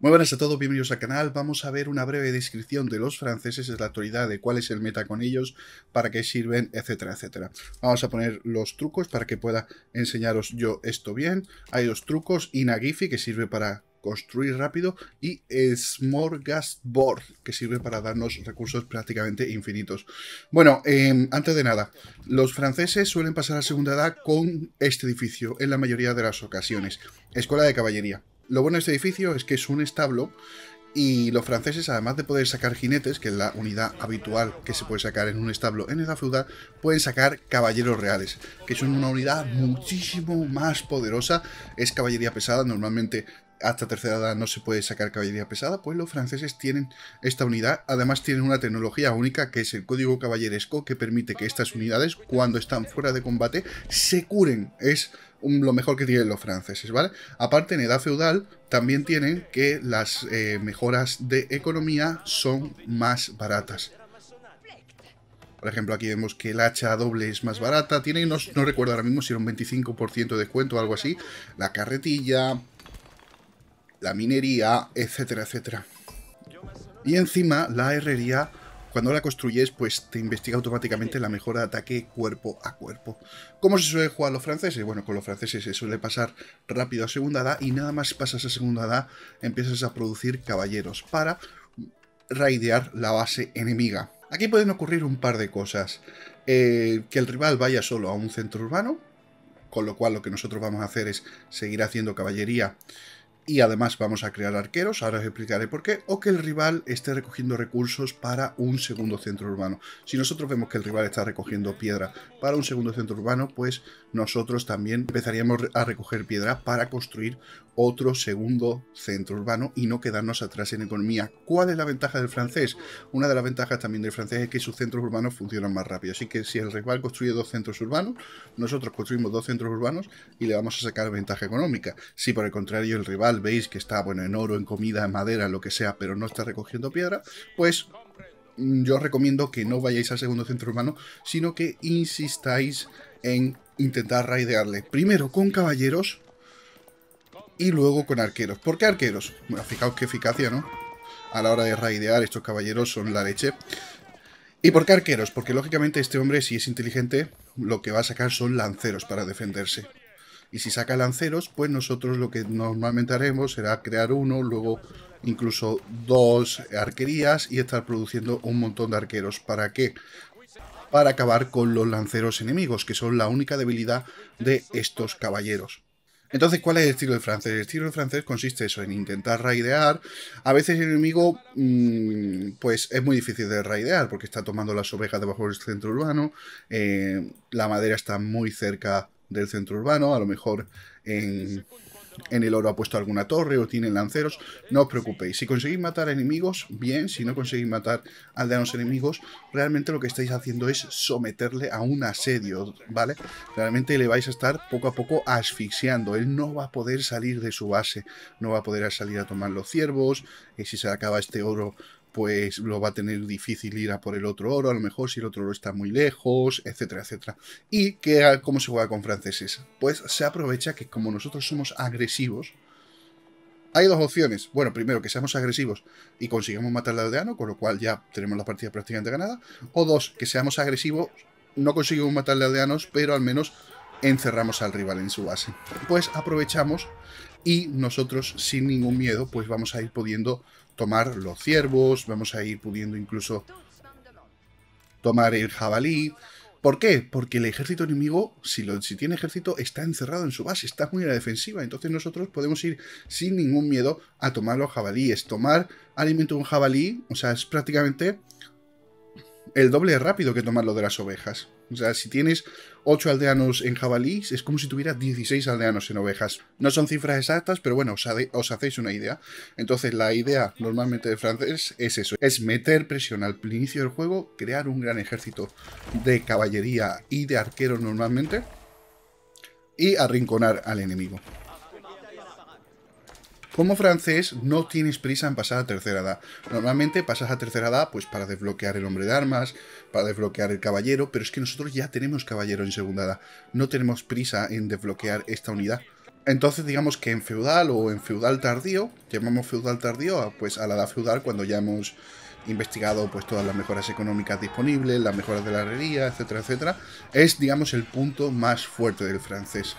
Muy buenas a todos, bienvenidos al canal. Vamos a ver una breve descripción de los franceses es la actualidad, de cuál es el meta con ellos, para qué sirven, etcétera, etcétera. Vamos a poner los trucos para que pueda enseñaros yo esto bien. Hay dos trucos, Inagifi, que sirve para construir rápido, y Smorgasbord, que sirve para darnos recursos prácticamente infinitos. Bueno, em, antes de nada, los franceses suelen pasar a segunda edad con este edificio en la mayoría de las ocasiones. Escuela de Caballería. Lo bueno de este edificio es que es un establo y los franceses, además de poder sacar jinetes, que es la unidad habitual que se puede sacar en un establo en esa ciudad, pueden sacar caballeros reales, que son una unidad muchísimo más poderosa. Es caballería pesada, normalmente hasta tercera edad no se puede sacar caballería pesada, pues los franceses tienen esta unidad. Además tienen una tecnología única que es el código caballeresco que permite que estas unidades cuando están fuera de combate se curen. Es lo mejor que tienen los franceses, ¿vale? Aparte en edad feudal también tienen que las eh, mejoras de economía son más baratas. Por ejemplo, aquí vemos que el hacha doble es más barata. Tiene, no, no recuerdo ahora mismo si era un 25% de descuento o algo así. La carretilla, la minería, etcétera, etcétera. Y encima, la herrería, cuando la construyes, pues te investiga automáticamente la mejora de ataque cuerpo a cuerpo. ¿Cómo se suele jugar los franceses? Bueno, con los franceses se suele pasar rápido a segunda edad y nada más pasas a segunda edad empiezas a producir caballeros para raidear la base enemiga. Aquí pueden ocurrir un par de cosas. Eh, que el rival vaya solo a un centro urbano, con lo cual lo que nosotros vamos a hacer es seguir haciendo caballería y además vamos a crear arqueros, ahora os explicaré por qué, o que el rival esté recogiendo recursos para un segundo centro urbano. Si nosotros vemos que el rival está recogiendo piedra para un segundo centro urbano, pues nosotros también empezaríamos a recoger piedra para construir otro segundo centro urbano y no quedarnos atrás en economía. ¿Cuál es la ventaja del francés? Una de las ventajas también del francés es que sus centros urbanos funcionan más rápido, así que si el rival construye dos centros urbanos, nosotros construimos dos centros urbanos y le vamos a sacar ventaja económica. Si por el contrario el rival veis que está, bueno, en oro, en comida, en madera, lo que sea, pero no está recogiendo piedra, pues mm, yo os recomiendo que no vayáis al segundo centro humano sino que insistáis en intentar raidearle. Primero con caballeros y luego con arqueros. ¿Por qué arqueros? Bueno, fijaos qué eficacia, ¿no? A la hora de raidear, estos caballeros son la leche. ¿Y por qué arqueros? Porque lógicamente este hombre, si es inteligente, lo que va a sacar son lanceros para defenderse. Y si saca lanceros, pues nosotros lo que normalmente haremos será crear uno, luego incluso dos arquerías y estar produciendo un montón de arqueros. ¿Para qué? Para acabar con los lanceros enemigos, que son la única debilidad de estos caballeros. Entonces, ¿cuál es el estilo de francés? El estilo de francés consiste eso, en intentar raidear. A veces el enemigo, mm, pues es muy difícil de raidear porque está tomando las ovejas debajo del centro urbano, eh, la madera está muy cerca del centro urbano, a lo mejor en, el oro ha puesto alguna torre o tiene lanceros, no os preocupéis. Si conseguís matar enemigos, bien, si no conseguís matar aldeanos enemigos, realmente lo que estáis haciendo es someterle a un asedio, ¿vale? Realmente le vais a estar poco a poco asfixiando, él no va a poder salir de su base, no va a poder salir a tomar los ciervos, y si se acaba este oro pues lo va a tener difícil ir a por el otro oro, a lo mejor si el otro oro está muy lejos, etcétera, etcétera. ¿Y que cómo se juega con franceses? Pues se aprovecha que como nosotros somos agresivos, hay dos opciones. Bueno, primero, que seamos agresivos y consigamos matar al aldeano, con lo cual ya tenemos la partida prácticamente ganada. O dos, que seamos agresivos, no conseguimos matar al aldeanos, pero al menos encerramos al rival en su base. Pues aprovechamos y nosotros sin ningún miedo pues vamos a ir pudiendo tomar los ciervos, vamos a ir pudiendo incluso tomar el jabalí. ¿Por qué? Porque el ejército enemigo, si, lo, si tiene ejército, está encerrado en su base, está muy en la defensiva. Entonces nosotros podemos ir sin ningún miedo a tomar los jabalíes. Tomar alimento de un jabalí, o sea, es prácticamente el doble rápido que tomar lo de las ovejas. O sea, si tienes 8 aldeanos en jabalís, es como si tuvieras 16 aldeanos en ovejas. No son cifras exactas, pero bueno, os, os, hacéis una idea. Entonces, la idea normalmente de francés es eso: es meter presión al inicio del juego, crear un gran ejército de caballería y de arqueros normalmente, y arrinconar al enemigo. Como francés, no tienes prisa en pasar a tercera edad. Normalmente pasas a tercera edad pues para desbloquear el hombre de armas, para desbloquear el caballero, pero es que nosotros ya tenemos caballero en segunda edad. No tenemos prisa en desbloquear esta unidad. Entonces digamos que en feudal o en feudal tardío, llamamos feudal tardío a, pues a la edad feudal cuando ya hemos investigado pues todas las mejoras económicas disponibles, las mejoras de la herrería, etcétera, etcétera, es digamos el punto más fuerte del francés.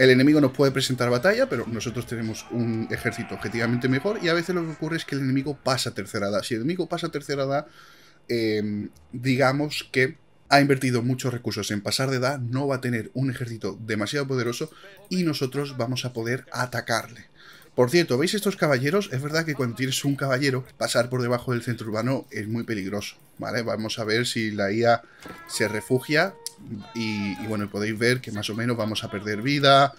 El enemigo nos puede presentar batalla, pero nosotros tenemos un ejército objetivamente mejor y a veces lo que ocurre es que el enemigo pasa tercera edad. Si el enemigo pasa tercera edad, em, digamos que ha invertido muchos recursos en pasar de edad, no va a tener un ejército demasiado poderoso y nosotros vamos a poder atacarle. Por cierto, ¿veis estos caballeros? Es verdad que cuando tienes un caballero, pasar por debajo del centro urbano es muy peligroso, ¿vale? Vamos a ver si la IA se refugia y, bueno, podéis ver que más o menos vamos a perder vida,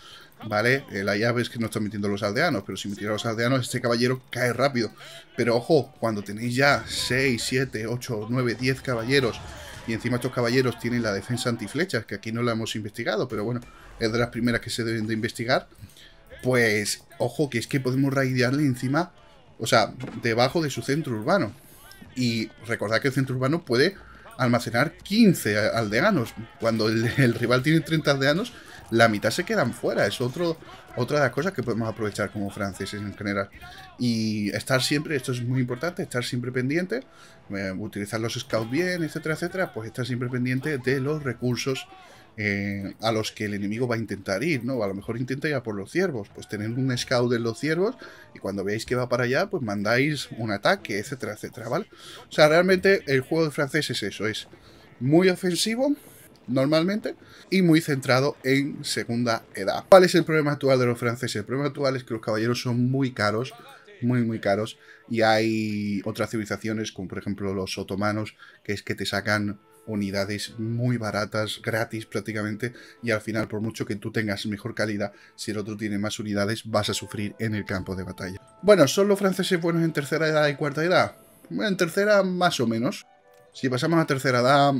¿vale? Eh, la llave es que no están metiendo los aldeanos, pero si metiera los aldeanos, este caballero cae rápido. Pero ojo, cuando tenéis ya 6, 7, 8, 9, 10 caballeros, y encima estos caballeros tienen la defensa antiflechas, que aquí no la hemos investigado, pero bueno, es de las primeras que se deben de investigar. Pues, ojo, que es que podemos raidearle encima, o sea, debajo de su centro urbano. Y recordad que el centro urbano puede almacenar 15 aldeanos. Cuando el, rival tiene 30 aldeanos, la mitad se quedan fuera. Es otro, otra de las cosas que podemos aprovechar como franceses en general. Y estar siempre, esto es muy importante, estar siempre pendiente, eh, utilizar los scouts bien, etcétera, etcétera, pues estar siempre pendiente de los recursos eh, a los que el enemigo va a intentar ir, ¿no? A lo mejor intenta ir a por los ciervos, pues tener un scout en los ciervos y cuando veáis que va para allá, pues mandáis un ataque, etcétera, etcétera, ¿vale? O sea, realmente el juego de francés es eso, es muy ofensivo normalmente y muy centrado en segunda edad. ¿Cuál es el problema actual de los franceses? El problema actual es que los caballeros son muy caros, muy muy caros y hay otras civilizaciones como por ejemplo los otomanos que es que te sacan unidades muy baratas, gratis prácticamente, y al final, por mucho que tú tengas mejor calidad, si el otro tiene más unidades, vas a sufrir en el campo de batalla. Bueno, ¿son los franceses buenos en tercera edad y cuarta edad? En tercera, más o menos. Si pasamos a tercera edad,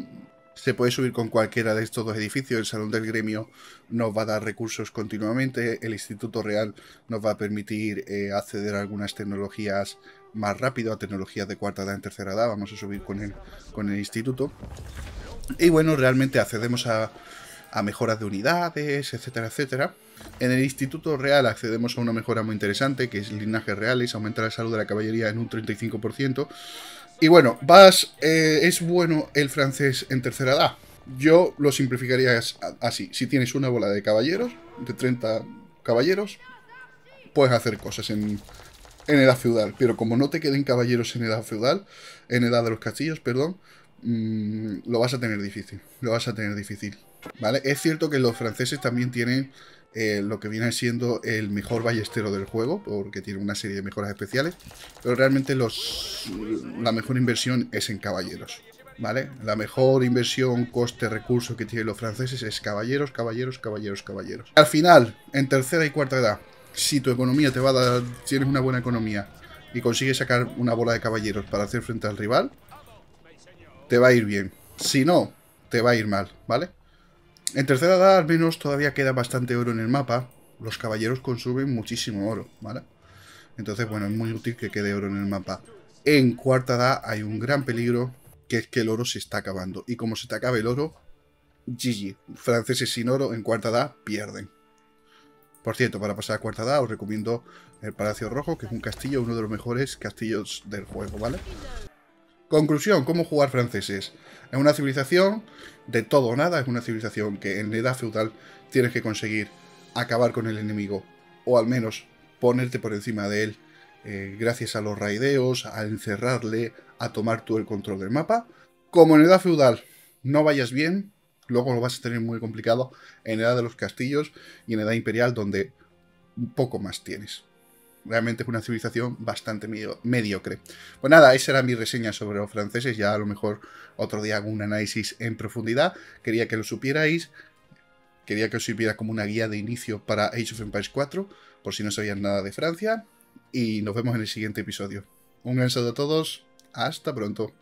se puede subir con cualquiera de estos dos edificios. El Salón del Gremio nos va a dar recursos continuamente. El Instituto Real nos va a permitir eh, acceder a algunas tecnologías más rápido, a tecnologías de cuarta edad en tercera edad. Vamos a subir con el, con el instituto. Y bueno, realmente accedemos a, a mejoras de unidades, etcétera, etcétera. En el Instituto Real accedemos a una mejora muy interesante, que es linajes reales, aumenta la salud de la caballería en un 35%. Y bueno, vas, eh, es bueno el francés en tercera edad. Yo lo simplificaría así. Si tienes una bola de caballeros, de 30 caballeros, puedes hacer cosas en, edad feudal. Pero como no te queden caballeros en edad feudal, en edad de los castillos, perdón, mm, lo vas a tener difícil. Lo vas a tener difícil. ¿Vale? Es cierto que los franceses también tienen eh, lo que viene siendo el mejor ballestero del juego, porque tiene una serie de mejoras especiales, pero realmente los, la mejor inversión es en caballeros. ¿Vale? La mejor inversión, coste, recurso que tienen los franceses es caballeros, caballeros, caballeros, caballeros. Al final, en tercera y cuarta edad, si tu economía te va a dar, tienes una buena economía y consigues sacar una bola de caballeros para hacer frente al rival, te va a ir bien. Si no, te va a ir mal, ¿vale? En tercera edad, al menos, todavía queda bastante oro en el mapa. Los caballeros consumen muchísimo oro, ¿vale? Entonces, bueno, es muy útil que quede oro en el mapa. En cuarta edad hay un gran peligro, que es que el oro se está acabando. Y como se te acabe el oro, GG. Franceses sin oro en cuarta edad pierden. Por cierto, para pasar a cuarta edad os recomiendo el Palacio Rojo, que es un castillo, uno de los mejores castillos del juego, ¿vale? Conclusión, ¿cómo jugar franceses? Es una civilización de todo o nada, es una civilización que en edad feudal tienes que conseguir acabar con el enemigo, o al menos ponerte por encima de él, eh, gracias a los raideos, a encerrarle, a tomar tú el control del mapa. Como en edad feudal no vayas bien, luego lo vas a tener muy complicado en edad de los castillos y en edad imperial donde poco más tienes realmente es una civilización bastante medio, mediocre. Pues nada, esa era mi reseña sobre los franceses, ya a lo mejor otro día hago un análisis en profundidad, quería que lo supierais, quería que os sirviera como una guía de inicio para Age of Empires 4, por si no sabían nada de Francia, y nos vemos en el siguiente episodio. Un gran a todos, hasta pronto.